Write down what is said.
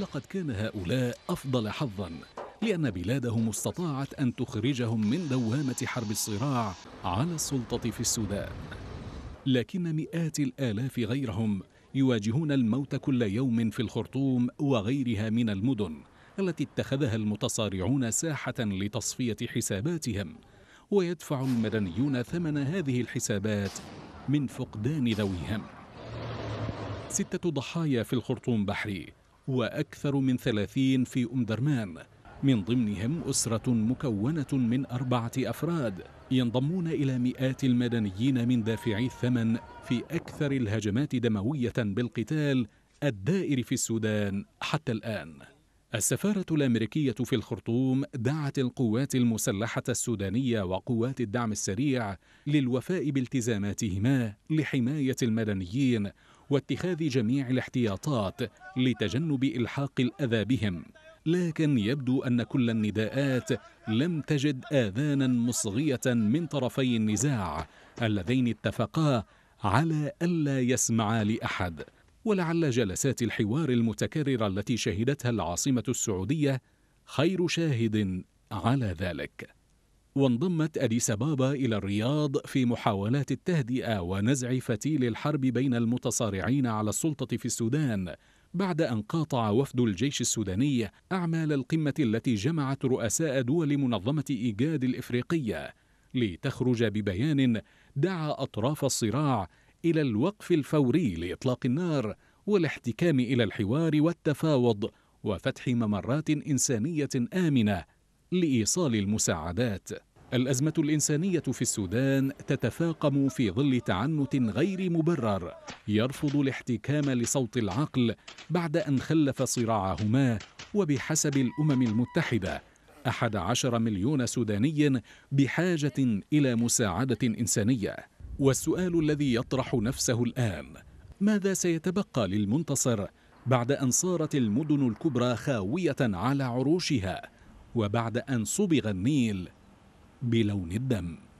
لقد كان هؤلاء أفضل حظا لأن بلادهم استطاعت أن تخرجهم من دوامة حرب الصراع على السلطة في السودان لكن مئات الآلاف غيرهم يواجهون الموت كل يوم في الخرطوم وغيرها من المدن التي اتخذها المتصارعون ساحة لتصفية حساباتهم ويدفع المدنيون ثمن هذه الحسابات من فقدان ذويهم ستة ضحايا في الخرطوم بحري وأكثر من ثلاثين في أم درمان من ضمنهم أسرة مكونة من أربعة أفراد ينضمون إلى مئات المدنيين من دافعي الثمن في أكثر الهجمات دموية بالقتال الدائر في السودان حتى الآن السفارة الأمريكية في الخرطوم دعت القوات المسلحة السودانية وقوات الدعم السريع للوفاء بالتزاماتهما لحماية المدنيين واتخاذ جميع الاحتياطات لتجنب الحاق الاذى بهم لكن يبدو ان كل النداءات لم تجد اذانا مصغيه من طرفي النزاع اللذين اتفقا على الا يسمعا لاحد ولعل جلسات الحوار المتكرره التي شهدتها العاصمه السعوديه خير شاهد على ذلك وانضمت أديس بابا إلى الرياض في محاولات التهدئة ونزع فتيل الحرب بين المتصارعين على السلطة في السودان بعد أن قاطع وفد الجيش السوداني أعمال القمة التي جمعت رؤساء دول منظمة إيجاد الإفريقية لتخرج ببيان دعا أطراف الصراع إلى الوقف الفوري لإطلاق النار والاحتكام إلى الحوار والتفاوض وفتح ممرات إنسانية آمنة لإيصال المساعدات الأزمة الإنسانية في السودان تتفاقم في ظل تعنت غير مبرر يرفض الاحتكام لصوت العقل بعد أن خلف صراعهما وبحسب الأمم المتحدة أحد عشر مليون سوداني بحاجة إلى مساعدة إنسانية والسؤال الذي يطرح نفسه الآن ماذا سيتبقى للمنتصر بعد أن صارت المدن الكبرى خاوية على عروشها؟ وبعد أن صبغ النيل بلون الدم